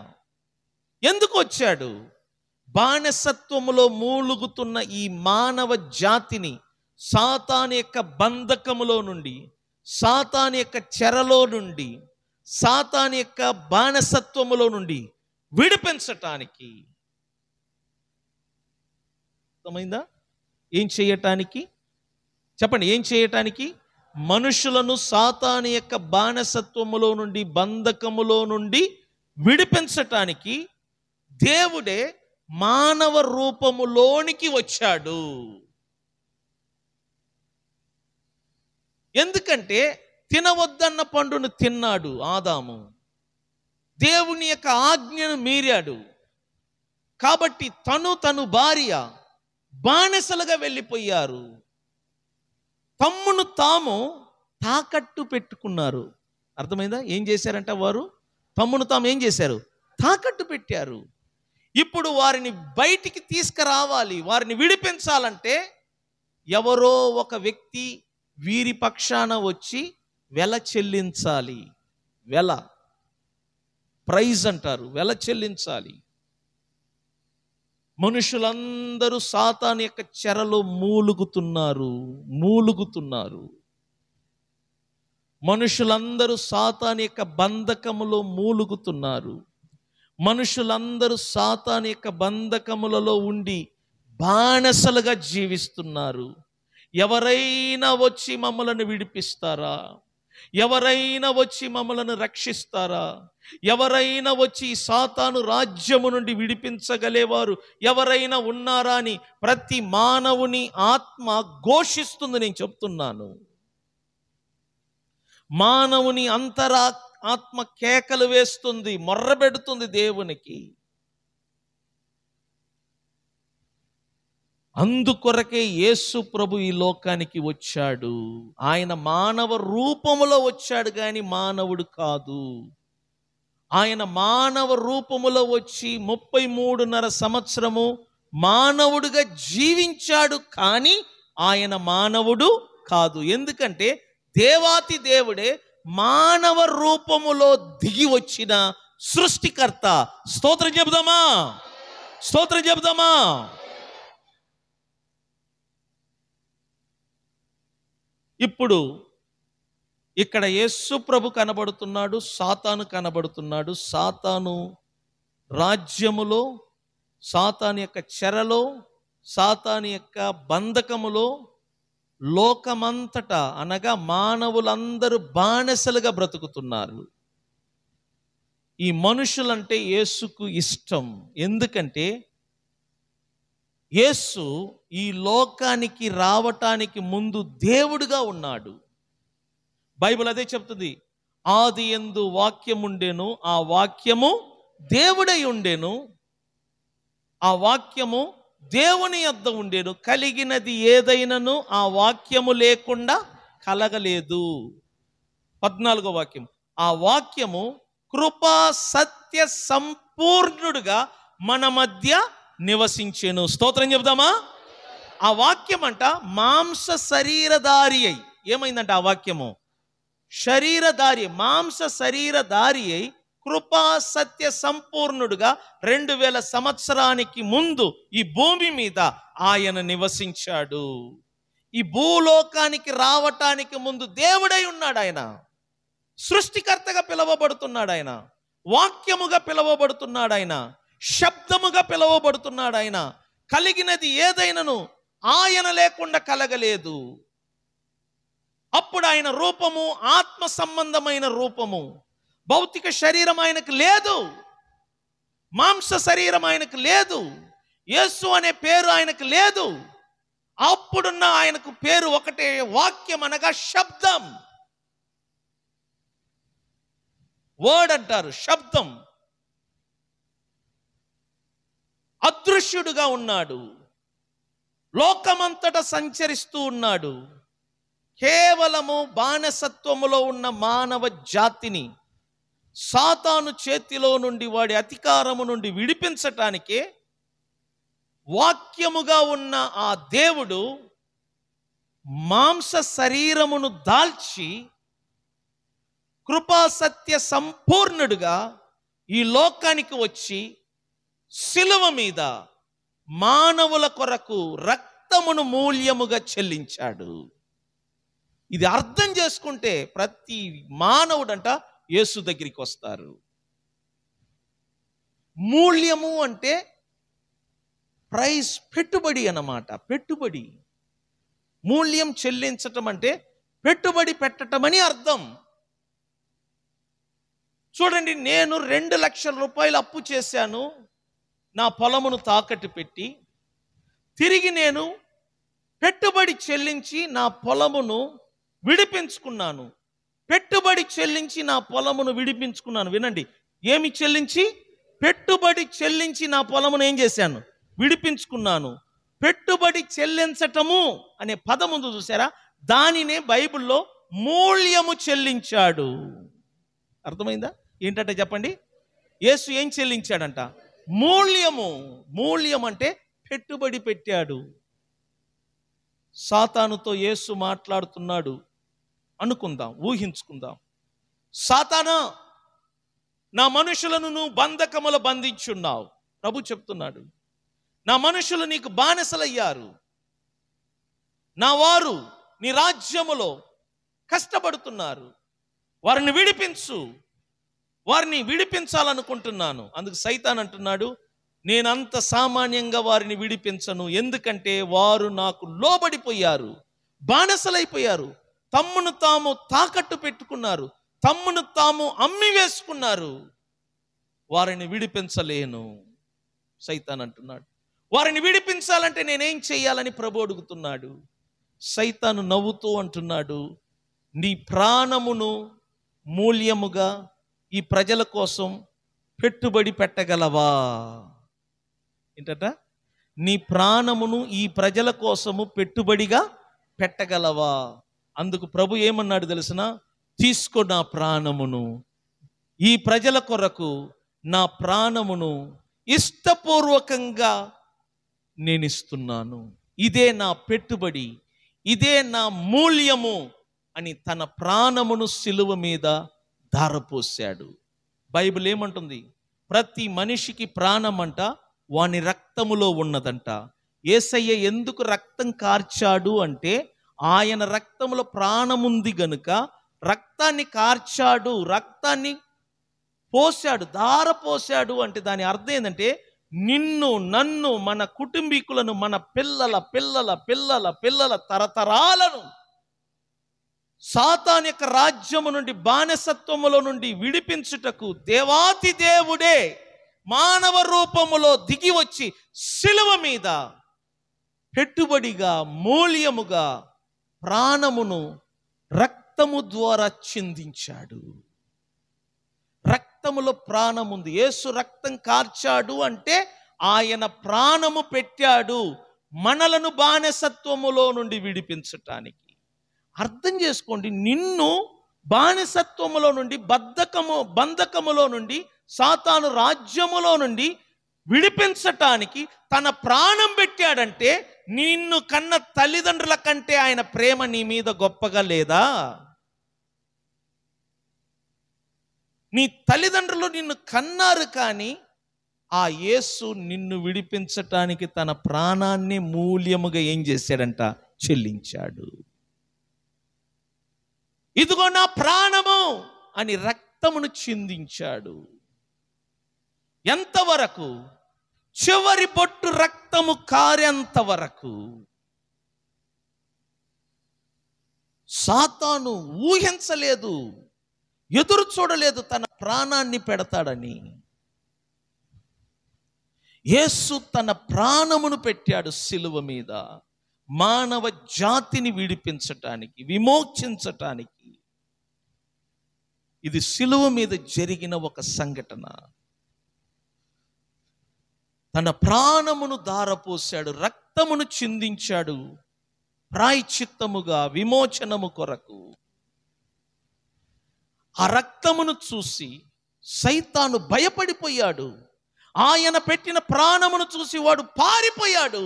ఎందుకు వచ్చాడు బాణసత్వములో మూలుగుతున్న ఈ మానవ జాతిని సాతాన్ యొక్క బంధకములో నుండి సాతాన్ యొక్క చెరలో నుండి సాతాన్ యొక్క బాణసత్వములో నుండి విడిపించటానికి అర్థమైందా ఏం చేయటానికి చెప్పండి ఏం చేయటానికి మనుషులను సాతాని యొక్క బాణసత్వములో నుండి బంధకములో నుండి విడిపించటానికి దేవుడే మానవ రూపములోనికి వచ్చాడు ఎందుకంటే తినవద్దన్న పండును తిన్నాడు ఆదాము దేవుని యొక్క ఆజ్ఞను మీరాడు కాబట్టి తను తను భార్య బానిసలుగా వెళ్ళిపోయారు తమ్మును తాము తాకట్టు పెట్టుకున్నారు అర్థమైందా ఏం చేశారంట వారు తమ్మును తాము ఏం చేశారు తాకట్టు పెట్టారు ఇప్పుడు వారిని బయటికి తీసుకురావాలి వారిని విడిపించాలంటే ఎవరో ఒక వ్యక్తి వీరి పక్షాన వచ్చి వెల చెల్లించాలి వెల ప్రైజ్ అంటారు వెల చెల్లించాలి మనుషులందరూ సాతాన్ యొక్క చెరలో మూలుగుతున్నారు మూలుగుతున్నారు మనుషులందరూ సాతాన్ యొక్క బంధకములో మూలుగుతున్నారు మనుషులందరూ సాతాన్ యొక్క బంధకములలో ఉండి బాణసలుగా జీవిస్తున్నారు ఎవరైనా వచ్చి మమ్మలను విడిపిస్తారా ఎవరైనా వచ్చి మమ్మలను రక్షిస్తారా ఎవరైనా వచ్చి సాతాను రాజ్యము నుండి విడిపించగలేవారు ఎవరైనా ఉన్నారా అని ప్రతి మానవుని ఆత్మ ఘోషిస్తుంది నేను చెప్తున్నాను మానవుని అంతరా ఆత్మ కేకలు వేస్తుంది మొర్రబెడుతుంది దేవునికి అందుకొరకే యేసు ప్రభు ఈ లోకానికి వచ్చాడు ఆయన మానవ రూపములో వచ్చాడు కానీ మానవుడు కాదు ఆయన మానవ రూపములో వచ్చి ముప్పై మూడున్నర సంవత్సరము మానవుడుగా జీవించాడు కానీ ఆయన మానవుడు కాదు ఎందుకంటే దేవాతి దేవుడే మానవ రూపములో దిగి వచ్చిన సృష్టికర్త స్తోత్రం చెబుదామా స్తోత్రం చెబుదామా ఇప్పుడు ఇక్కడ యేసు ప్రభు కనబడుతున్నాడు సాతాను కనబడుతున్నాడు సాతాను రాజ్యములో సాతాను యొక్క చెరలో సాతాను యొక్క బంధకములో లోకమంతటా అనగా మానవులందరూ బానిసలుగా బ్రతుకుతున్నారు ఈ మనుషులంటే యేసుకు ఇష్టం ఎందుకంటే యేసు ఈ లోకానికి రావటానికి ముందు దేవుడుగా ఉన్నాడు బైబిల్ అదే చెప్తుంది ఆది ఎందు వాక్యం ఉండేను ఆ వాక్యము దేవుడై ఉండేను ఆ వాక్యము దేవుని యొద్ద ఉండేను కలిగినది ఏదైనాను ఆ వాక్యము లేకుండా కలగలేదు పద్నాలుగో వాక్యం ఆ వాక్యము కృపా సత్య సంపూర్ణుడుగా మన మధ్య నివసించేను స్తోత్రం చెబుదామా ఆ వాక్యం అంట మాంస శరీరదారి అయి ఏమైందంట ఆ వాక్యము శరీరదారి మాంస శరీరదారి అయి కృపా సత్య సంపూర్ణుడుగా రెండు వేల సంవత్సరానికి ముందు ఈ భూమి మీద ఆయన నివసించాడు ఈ భూలోకానికి రావటానికి ముందు దేవుడై ఉన్నాడు ఆయన సృష్టికర్తగా పిలువబడుతున్నాడు ఆయన వాక్యముగా పిలువబడుతున్నాడు ఆయన శబ్దముగా పిలువబడుతున్నాడు ఆయన కలిగినది ఏదైనను ఆయన లేకుండా కలగలేదు అప్పుడు ఆయన రూపము ఆత్మ సంబంధమైన రూపము భౌతిక శరీరం ఆయనకు లేదు మాంస శరీరం ఆయనకు లేదు యేసు అనే పేరు ఆయనకు లేదు అప్పుడున్న ఆయనకు పేరు ఒకటే వాక్యం అనగా శబ్దం వర్డ్ అంటారు శబ్దం అదృశ్యుడుగా ఉన్నాడు లోకమంతట సంచరిస్తూ ఉన్నాడు కేవలము బాణసత్వములో ఉన్న మానవ జాతిని సాతాను చేతిలో నుండి వాడి అధికారము నుండి విడిపించటానికే వాక్యముగా ఉన్న ఆ దేవుడు మాంస శరీరమును దాల్చి కృపాసత్య సంపూర్ణుడుగా ఈ లోకానికి వచ్చి శిలువ మీద మానవుల కొరకు రక్తమును మూల్యముగా చెల్లించాడు ఇది అర్థం చేసుకుంటే ప్రతి మానవుడంట యేసు దగ్గరికి వస్తారు మూల్యము అంటే ప్రైస్ పెట్టుబడి అన్నమాట పెట్టుబడి మూల్యం చెల్లించటం అంటే పెట్టుబడి పెట్టడం అని అర్థం చూడండి నేను రెండు లక్షల రూపాయలు అప్పు చేశాను నా పొలమును తాకట్టు పెట్టి తిరిగి నేను పెట్టుబడి చెల్లించి నా పొలమును విడిపించుకున్నాను పెట్టుబడి చెల్లించి నా పొలమును విడిపించుకున్నాను వినండి ఏమి చెల్లించి పెట్టుబడి చెల్లించి నా పొలమును ఏం చేశాను విడిపించుకున్నాను పెట్టుబడి చెల్లించటము అనే పదం ఉంది చూసారా దానినే బైబిల్లో మూల్యము చెల్లించాడు అర్థమైందా ఏంటంటే చెప్పండి యేసు ఏం చెల్లించాడంట మూల్యము మూల్యం అంటే పెట్టుబడి పెట్టాడు సాతానుతో యేసు మాట్లాడుతున్నాడు అనుకుందాం ఊహించుకుందాం సాతానా నా మనుషులను నువ్వు బంధకముల బంధించున్నావు ప్రభు చెప్తున్నాడు నా మనుషులు నీకు బానిసలయ్యారు నా వారు నీ రాజ్యములో కష్టపడుతున్నారు వారిని విడిపించు వారిని విడిపించాలనుకుంటున్నాను అందుకు సైతాన్ అంటున్నాడు నేనంత సామాన్యంగా వారిని విడిపించను ఎందుకంటే వారు నాకు లోబడిపోయారు బానిసలైపోయారు తమ్మును తాము తాకట్టు పెట్టుకున్నారు తమ్మును తాము అమ్మి వేసుకున్నారు వారిని విడిపించలేను సైతాన్ అంటున్నాడు వారిని విడిపించాలంటే నేనేం చేయాలని ప్రభు అడుగుతున్నాడు సైతాను నవ్వుతూ అంటున్నాడు నీ ప్రాణమును మూల్యముగా ఈ ప్రజల కోసం పెట్టుబడి పెట్టగలవా ఏంటట నీ ప్రాణమును ఈ ప్రజల కోసము పెట్టుబడిగా పెట్టగలవా అందుకు ప్రభు ఏమన్నాడు తెలిసిన తీసుకో నా ప్రాణమును ఈ ప్రజల కొరకు నా ప్రాణమును ఇష్టపూర్వకంగా నేను ఇస్తున్నాను ఇదే నా పెట్టుబడి ఇదే నా మూల్యము అని తన ప్రాణమును సిలువ మీద ధారపోశాడు బైబిల్ ఏమంటుంది ప్రతి మనిషికి ప్రాణం అంట వాని రక్తములో ఉన్నదంట ఏసయ్య ఎందుకు రక్తం కార్చాడు అంటే ఆయన రక్తములో ప్రాణముంది గనుక రక్తాన్ని కార్చాడు రక్తాన్ని పోశాడు ధార పోశాడు అంటే దాని అర్థం ఏంటంటే నిన్ను నన్ను మన కుటుంబీకులను మన పిల్లల పిల్లల పిల్లల పిల్లల తరతరాలను సాతాన్ యొక్క రాజ్యము నుండి బానిసత్వములో నుండి విడిపించుటకు దేవాతి దేవుడే మానవ రూపములో దిగి వచ్చి శిలువ మీద పెట్టుబడిగా మూల్యముగా ప్రాణమును రక్తము ద్వారా చిందించాడు రక్తములో ప్రాణముంది యేసు రక్తం కార్చాడు అంటే ఆయన ప్రాణము పెట్టాడు మనలను బానిసత్వములో నుండి విడిపించటానికి అర్థం చేసుకోండి నిన్ను బానిసత్వములో నుండి బద్ధకము బంధకములో నుండి సాతాను రాజ్యములో నుండి విడిపించటానికి తన ప్రాణం పెట్టాడంటే నిన్ను కన్న తల్లిదండ్రుల కంటే ఆయన ప్రేమ నీ మీద గొప్పగా లేదా నీ తల్లిదండ్రులు నిన్ను కన్నారు కానీ ఆ యేసు నిన్ను విడిపించటానికి తన ప్రాణాన్ని మూల్యముగా ఏం చేశాడంట చెల్లించాడు ఇదిగో నా ప్రాణము అని రక్తమును చిందించాడు ఎంతవరకు చివరి బొట్టు రక్తము కారేంత వరకు సాతాను ఊహించలేదు ఎదురు చూడలేదు తన ప్రాణాన్ని పెడతాడని యేసు తన ప్రాణమును పెట్టాడు సిలువ మీద మానవ జాతిని విడిపించటానికి విమోచించటానికి ఇది సిలువ మీద జరిగిన ఒక సంఘటన తన ప్రాణమును దారపోశాడు రక్తమును చిందించాడు ప్రాయచిత్తముగా విమోచనము కొరకు ఆ రక్తమును చూసి సైతాను భయపడిపోయాడు ఆయన పెట్టిన ప్రాణమును చూసి వాడు పారిపోయాడు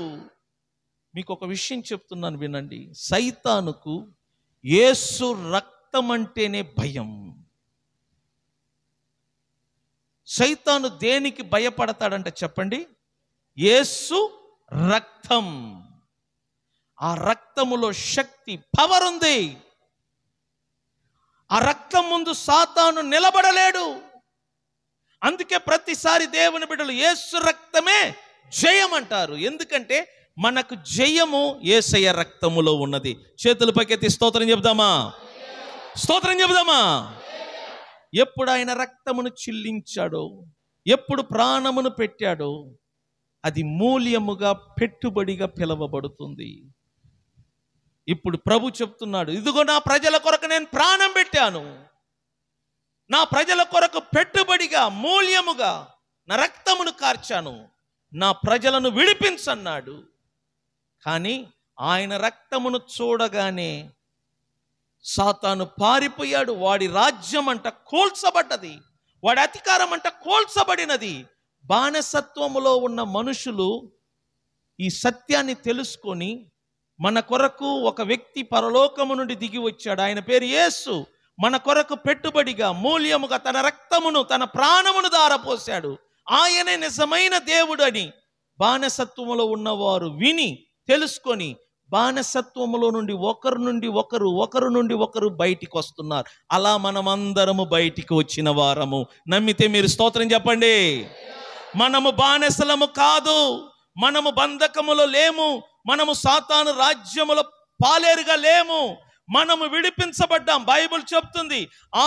మీకు ఒక విషయం చెప్తున్నాను వినండి సైతానుకు ఏసు రక్తం అంటేనే భయం సైతాను దేనికి భయపడతాడంటే చెప్పండి యేసు రక్తం ఆ రక్తములో శక్తి పవర్ ఉంది ఆ రక్తం ముందు సాతాను నిలబడలేడు అందుకే ప్రతిసారి దేవుని బిడ్డలు ఏసు రక్తమే జయం అంటారు ఎందుకంటే మనకు జయము ఏసయ రక్తములో ఉన్నది చేతులు పకెత్తి స్తోత్రం చెబుదామా స్తోత్రం చెబుదామా ఎప్పుడు ఆయన రక్తమును చెల్లించాడో ఎప్పుడు ప్రాణమును పెట్టాడో అది మూల్యముగా పెట్టుబడిగా పిలవబడుతుంది ఇప్పుడు ప్రభు చెప్తున్నాడు ఇదిగో నా ప్రజల కొరకు నేను ప్రాణం పెట్టాను నా ప్రజల కొరకు పెట్టుబడిగా మూల్యముగా నా రక్తమును కార్చాను నా ప్రజలను విడిపించన్నాడు కానీ ఆయన రక్తమును చూడగానే సాతాను పారిపోయాడు వాడి రాజ్యం అంట కోల్చబడ్డది వాడి అధికారం అంట కోల్చబడినది బానిసత్వములో ఉన్న మనుషులు ఈ సత్యాన్ని తెలుసుకొని మన కొరకు ఒక వ్యక్తి పరలోకము నుండి దిగి వచ్చాడు ఆయన పేరు యేసు మన కొరకు పెట్టుబడిగా మూల్యముగా తన రక్తమును తన ప్రాణమును దారపోశాడు ఆయనే నిజమైన దేవుడని బానసత్వములో ఉన్నవారు విని తెలుసుకొని బానసత్వములో నుండి ఒకరు నుండి ఒకరు ఒకరు నుండి ఒకరు బయటికి వస్తున్నారు అలా మనమందరము బయటికి వచ్చిన వారము నమ్మితే మీరు స్తోత్రం చెప్పండి మనము బానిసలము కాదు మనము బంధకములో లేము మనము సాతాను రాజ్యముల పాలేరుగా లేము మనము విడిపించబడ్డాం బైబుల్ చెప్తుంది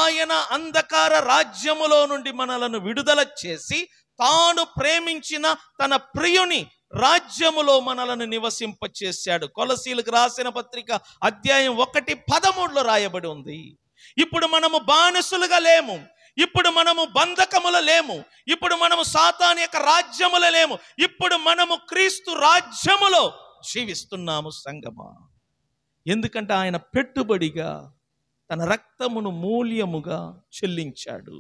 ఆయన అంధకార రాజ్యములో నుండి మనలను విడుదల చేసి తాను ప్రేమించిన తన ప్రియుని రాజ్యములో మనలను నివసింపచేశాడు కొలసీలకు రాసిన పత్రిక అధ్యాయం ఒకటి పదమూడులో రాయబడి ఉంది ఇప్పుడు మనము బానిసులుగా లేము ఇప్పుడు మనము బంధకముల లేము ఇప్పుడు మనము సాతానిక యొక్క రాజ్యముల లేము ఇప్పుడు మనము క్రీస్తు రాజ్యములో జీవిస్తున్నాము సంగమా ఎందుకంటే ఆయన పెట్టుబడిగా తన రక్తమును మూల్యముగా చెల్లించాడు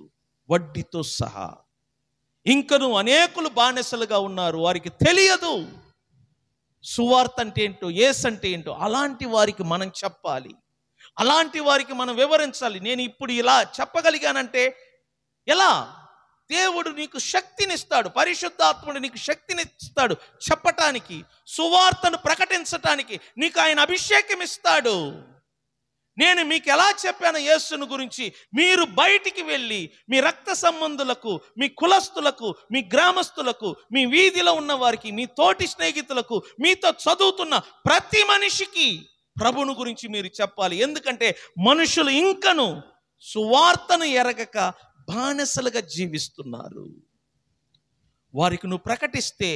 వడ్డీతో సహా ఇంకను అనేకులు బానిసలుగా ఉన్నారు వారికి తెలియదు సువార్త అంటే ఏంటో ఏస్ అంటే ఏంటో అలాంటి వారికి మనం చెప్పాలి అలాంటి వారికి మనం వివరించాలి నేను ఇప్పుడు ఇలా చెప్పగలిగానంటే ఎలా దేవుడు నీకు శక్తినిస్తాడు పరిశుద్ధాత్ముడు నీకు శక్తినిస్తాడు చెప్పటానికి సువార్తను ప్రకటించటానికి నీకు ఆయన అభిషేకం ఇస్తాడు నేను మీకు ఎలా చెప్పాను యేసును గురించి మీరు బయటికి వెళ్ళి మీ రక్త సంబంధులకు మీ కులస్తులకు మీ గ్రామస్తులకు మీ వీధిలో ఉన్న వారికి మీ తోటి స్నేహితులకు మీతో చదువుతున్న ప్రతి మనిషికి ప్రభును గురించి మీరు చెప్పాలి ఎందుకంటే మనుషులు ఇంకను సువార్తను ఎరగక బానిసలుగా జీవిస్తున్నారు వారికి నువ్వు ప్రకటిస్తే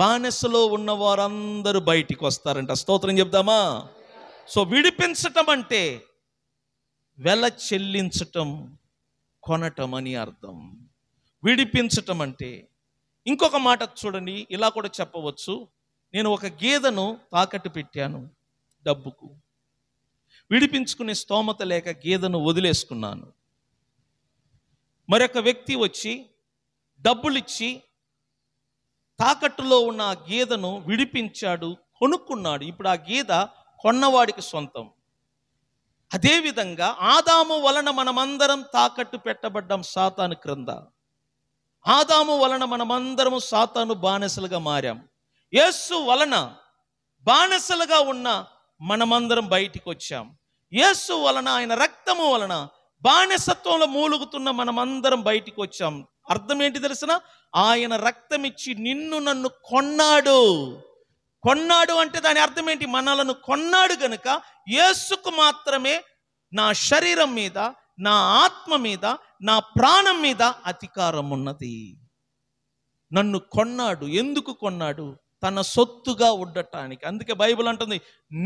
బానిసలో ఉన్న వారందరూ బయటికి వస్తారంట స్తోత్రం చెప్దామా సో విడిపించటం అంటే వెల చెల్లించటం కొనటం అని అర్థం విడిపించటం అంటే ఇంకొక మాట చూడండి ఇలా కూడా చెప్పవచ్చు నేను ఒక గేదెను తాకట్టు పెట్టాను డబ్బుకు విడిపించుకునే స్తోమత లేక గేదెను వదిలేసుకున్నాను మరొక వ్యక్తి వచ్చి డబ్బులిచ్చి తాకట్టులో ఉన్న ఆ గేదెను విడిపించాడు కొనుక్కున్నాడు ఇప్పుడు ఆ గీత కొన్నవాడికి సొంతం అదేవిధంగా ఆదాము వలన మనమందరం తాకట్టు పెట్టబడ్డాం సాతాను క్రింద ఆదాము వలన మనమందరము సాతాను బానిసలుగా మారాం యేసు వలన బానిసలుగా ఉన్న మనమందరం బయటికి వచ్చాం యేసు వలన ఆయన రక్తము వలన బానిసత్వంలో మూలుగుతున్న మనమందరం బయటికి వచ్చాం అర్థం ఏంటి తెలిసిన ఆయన రక్తం ఇచ్చి నిన్ను నన్ను కొన్నాడు కొన్నాడు అంటే దాని అర్థం ఏంటి మనలను కొన్నాడు గనుక యేసుకు మాత్రమే నా శరీరం మీద నా ఆత్మ మీద నా ప్రాణం మీద అధికారం ఉన్నది నన్ను కొన్నాడు ఎందుకు కొన్నాడు తన సొత్తుగా ఉండటానికి అందుకే బైబిల్ అంటుంది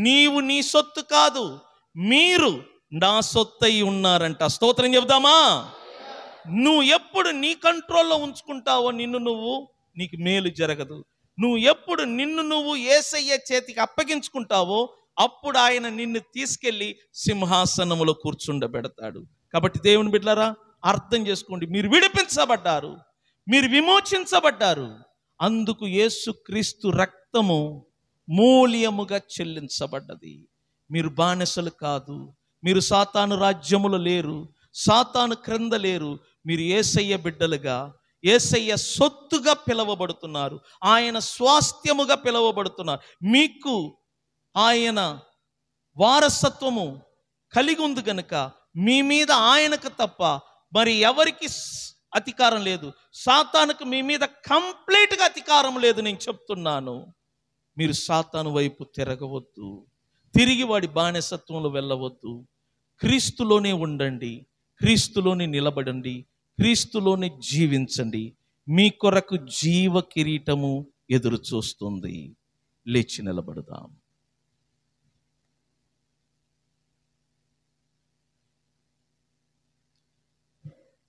నీవు నీ సొత్తు కాదు మీరు నా సొత్తు అయి ఉన్నారంట స్తోత్రం చెబుదామా నువ్వు ఎప్పుడు నీ కంట్రోల్లో ఉంచుకుంటావో నిన్ను నువ్వు నీకు మేలు జరగదు నువ్వు ఎప్పుడు నిన్ను నువ్వు ఏసయ్య చేతికి అప్పగించుకుంటావో అప్పుడు ఆయన నిన్ను తీసుకెళ్ళి సింహాసనములో కూర్చుండబెడతాడు కాబట్టి దేవుని బిడ్డలారా అర్థం చేసుకోండి మీరు విడిపించబడ్డారు మీరు విమోచించబడ్డారు అందుకు యేసుక్రీస్తు రక్తము మూల్యముగా చెల్లించబడ్డది మీరు బానిసలు కాదు మీరు సాతాను రాజ్యములు లేరు సాతాను క్రింద లేరు మీరు ఏసయ్య బిడ్డలుగా ఏసయ్య సొత్తుగా పిలవబడుతున్నారు ఆయన స్వాస్థ్యముగా పిలవబడుతున్నారు మీకు ఆయన వారసత్వము కలిగి ఉంది కనుక మీ మీద ఆయనకు తప్ప మరి ఎవరికి అధికారం లేదు సాతానుకు మీ మీద కంప్లీట్గా అధికారం లేదు నేను చెప్తున్నాను మీరు సాతాను వైపు తిరగవద్దు తిరిగి వాడి బాణసత్వంలో వెళ్ళవద్దు క్రీస్తులోనే ఉండండి క్రీస్తులోనే నిలబడండి క్రీస్తులోని జీవించండి మీ కొరకు జీవ కిరీటము ఎదురు చూస్తుంది లేచి నిలబడదాం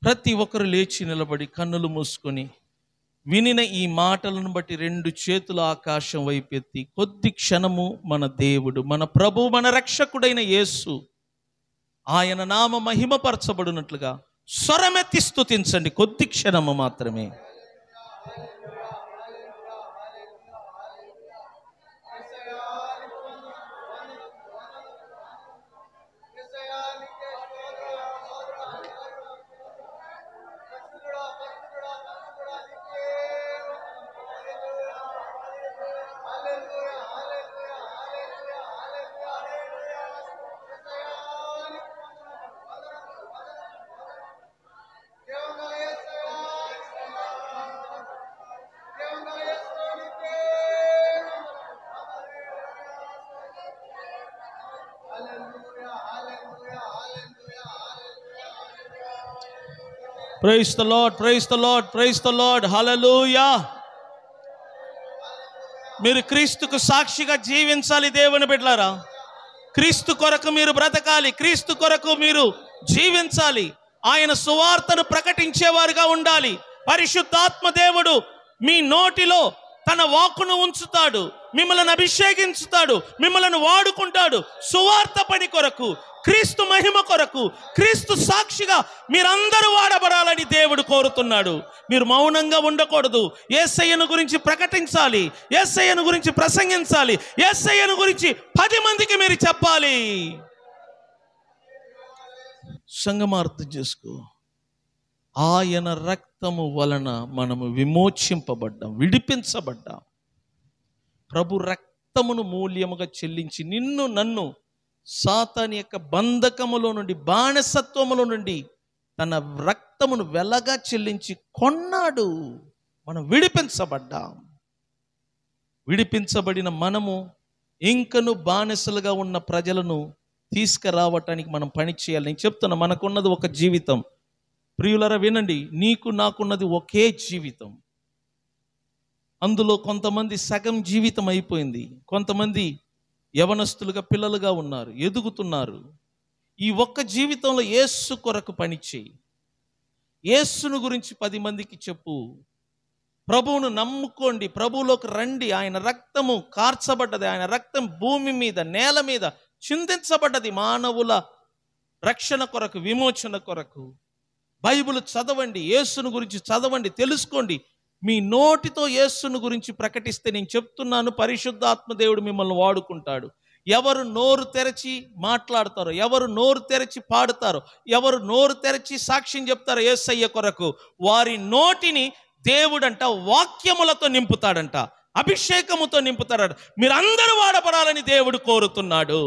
ప్రతి ఒక్కరు లేచి నిలబడి కన్నులు మూసుకొని వినిన ఈ మాటలను బట్టి రెండు చేతుల ఆకాశం వైపెత్తి కొద్ది క్షణము మన దేవుడు మన ప్రభు మన రక్షకుడైన యేసు ఆయన నామ మహిమపరచబడినట్లుగా స్వరమెత్తి స్థుతించండి కొద్ది క్షణము మాత్రమే praise the lord praise the lord praise the lord hallelujah మీరు క్రీస్తుకు సాక్షిగా జీవించాలి దేవుని బిడ్డలారా క్రీస్తు కొరకు మీరు బ్రతకాలి క్రీస్తు కొరకు మీరు జీవించాలి ఆయన సువార్తను ప్రకటించేవారుగా ఉండాలి పరిశుద్ధాత్మ దేవుడు మీ నోటిలో తన వాక్కును ఉంచుతాడు మిమ్మల్ని అభిషేకించుతాడు మిమ్మల్ని వాడుకుంటాడు సువార్త పని కొరకు క్రీస్తు మహిమ కొరకు క్రీస్తు సాక్షిగా మీరందరూ వాడబడాలని దేవుడు కోరుతున్నాడు మీరు మౌనంగా ఉండకూడదు ఏసయ్యను గురించి ప్రకటించాలి ఏసయ్యను గురించి ప్రసంగించాలి ఏసయ్యను గురించి పది మందికి మీరు చెప్పాలి సంగమార్థం చేసుకో ఆయన రక్తము వలన మనము విమోచింపబడ్డాం విడిపించబడ్డాం ప్రభు రక్తమును మూల్యముగా చెల్లించి నిన్ను నన్ను సాతాని యొక్క బంధకములో నుండి బాణసత్వములో నుండి తన రక్తమును వెలగా చెల్లించి కొన్నాడు మనం విడిపించబడ్డాం విడిపించబడిన మనము ఇంకను బానిసలుగా ఉన్న ప్రజలను తీసుకురావటానికి మనం పని నేను చెప్తున్నా మనకున్నది ఒక జీవితం ప్రియులరా వినండి నీకు నాకున్నది ఒకే జీవితం అందులో కొంతమంది సగం జీవితం అయిపోయింది కొంతమంది యవనస్తులుగా పిల్లలుగా ఉన్నారు ఎదుగుతున్నారు ఈ ఒక్క జీవితంలో ఏసు కొరకు పనిచేయి ఏసును గురించి పది మందికి చెప్పు ప్రభువును నమ్ముకోండి ప్రభువులోకి రండి ఆయన రక్తము కార్చబడ్డది ఆయన రక్తం భూమి మీద నేల మీద చిందించబడ్డది మానవుల రక్షణ కొరకు విమోచన కొరకు బైబిల్ చదవండి యేసును గురించి చదవండి తెలుసుకోండి మీ నోటితో యేస్సును గురించి ప్రకటిస్తే నేను చెప్తున్నాను పరిశుద్ధాత్మ దేవుడు మిమ్మల్ని వాడుకుంటాడు ఎవరు నోరు తెరచి మాట్లాడతారో ఎవరు నోరు తెరచి పాడతారో ఎవరు నోరు తెరచి సాక్ష్యం చెప్తారో ఏసయ్య కొరకు వారి నోటిని దేవుడంట వాక్యములతో నింపుతాడంట అభిషేకముతో నింపుతాడట మీరందరూ వాడబడాలని దేవుడు కోరుతున్నాడు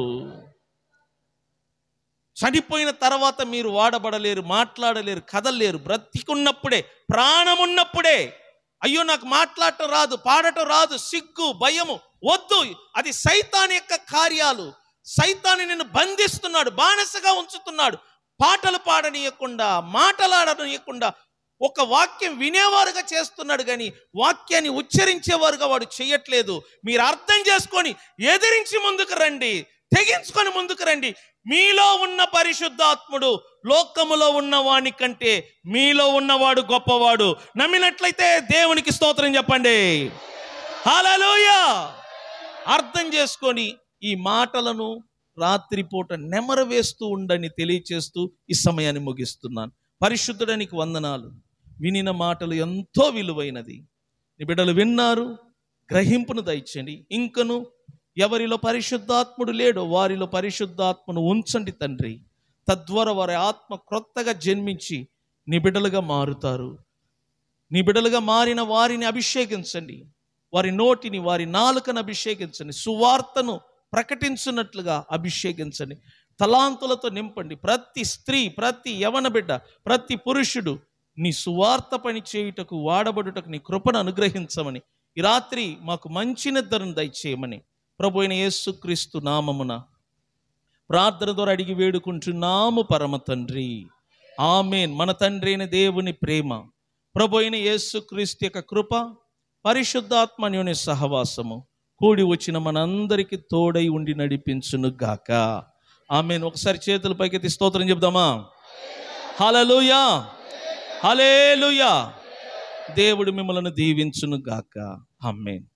చనిపోయిన తర్వాత మీరు వాడబడలేరు మాట్లాడలేరు కదలలేరు బ్రతికున్నప్పుడే ప్రాణమున్నప్పుడే అయ్యో నాకు మాట్లాడటం రాదు పాడటం రాదు సిగ్గు భయము వద్దు అది సైతాన్ యొక్క కార్యాలు సైతాన్ని నిన్ను బంధిస్తున్నాడు బానిసగా ఉంచుతున్నాడు పాటలు పాడనీయకుండా మాటలాడనీయకుండా ఒక వాక్యం వినేవారుగా చేస్తున్నాడు కానీ వాక్యాన్ని ఉచ్చరించేవారుగా వాడు చేయట్లేదు మీరు అర్థం చేసుకొని ఎదిరించి ముందుకు రండి తెగించుకొని ముందుకు రండి మీలో ఉన్న పరిశుద్ధాత్ముడు లోకములో ఉన్నవాని కంటే మీలో ఉన్నవాడు గొప్పవాడు నమ్మినట్లయితే దేవునికి స్తోత్రం చెప్పండి హాలలోయ అర్థం చేసుకొని ఈ మాటలను రాత్రిపూట నెమర వేస్తూ ఉండని తెలియచేస్తూ ఈ సమయాన్ని ముగిస్తున్నాను పరిశుద్ధుడానికి వందనాలు వినిన మాటలు ఎంతో విలువైనది నీ బిడ్డలు విన్నారు గ్రహింపును దయచండి ఇంకను ఎవరిలో పరిశుద్ధాత్ముడు లేడో వారిలో పరిశుద్ధాత్మను ఉంచండి తండ్రి తద్వారా వారి ఆత్మ క్రొత్తగా జన్మించి నిబిడలుగా మారుతారు నిబిడలుగా మారిన వారిని అభిషేకించండి వారి నోటిని వారి నాలుకను అభిషేకించండి సువార్తను ప్రకటించున్నట్లుగా అభిషేకించండి తలాంతులతో నింపండి ప్రతి స్త్రీ ప్రతి యవన బిడ్డ ప్రతి పురుషుడు నీ సువార్త పని చేయుటకు వాడబడుటకు నీ కృపను అనుగ్రహించమని ఈ రాత్రి మాకు మంచి నిద్రను దయచేయమని ప్రభు అయిన యేసుక్రీస్తు నామమున ప్రార్థన ద్వారా అడిగి వేడుకుంటున్నాము పరమ తండ్రి ఆమెన్ మన తండ్రి అయిన దేవుని ప్రేమ ప్రభు అయిన యేసుక్రీస్తు యొక్క కృప పరిశుద్ధాత్మన్యుని సహవాసము కూడి వచ్చిన మనందరికీ తోడై ఉండి నడిపించును గాక ఆమెను ఒకసారి చేతుల పైకి స్తోత్రం చెప్దామా హలలుయా హలేలుయా దేవుడు మిమ్మల్ని దీవించును గాక ఆమెన్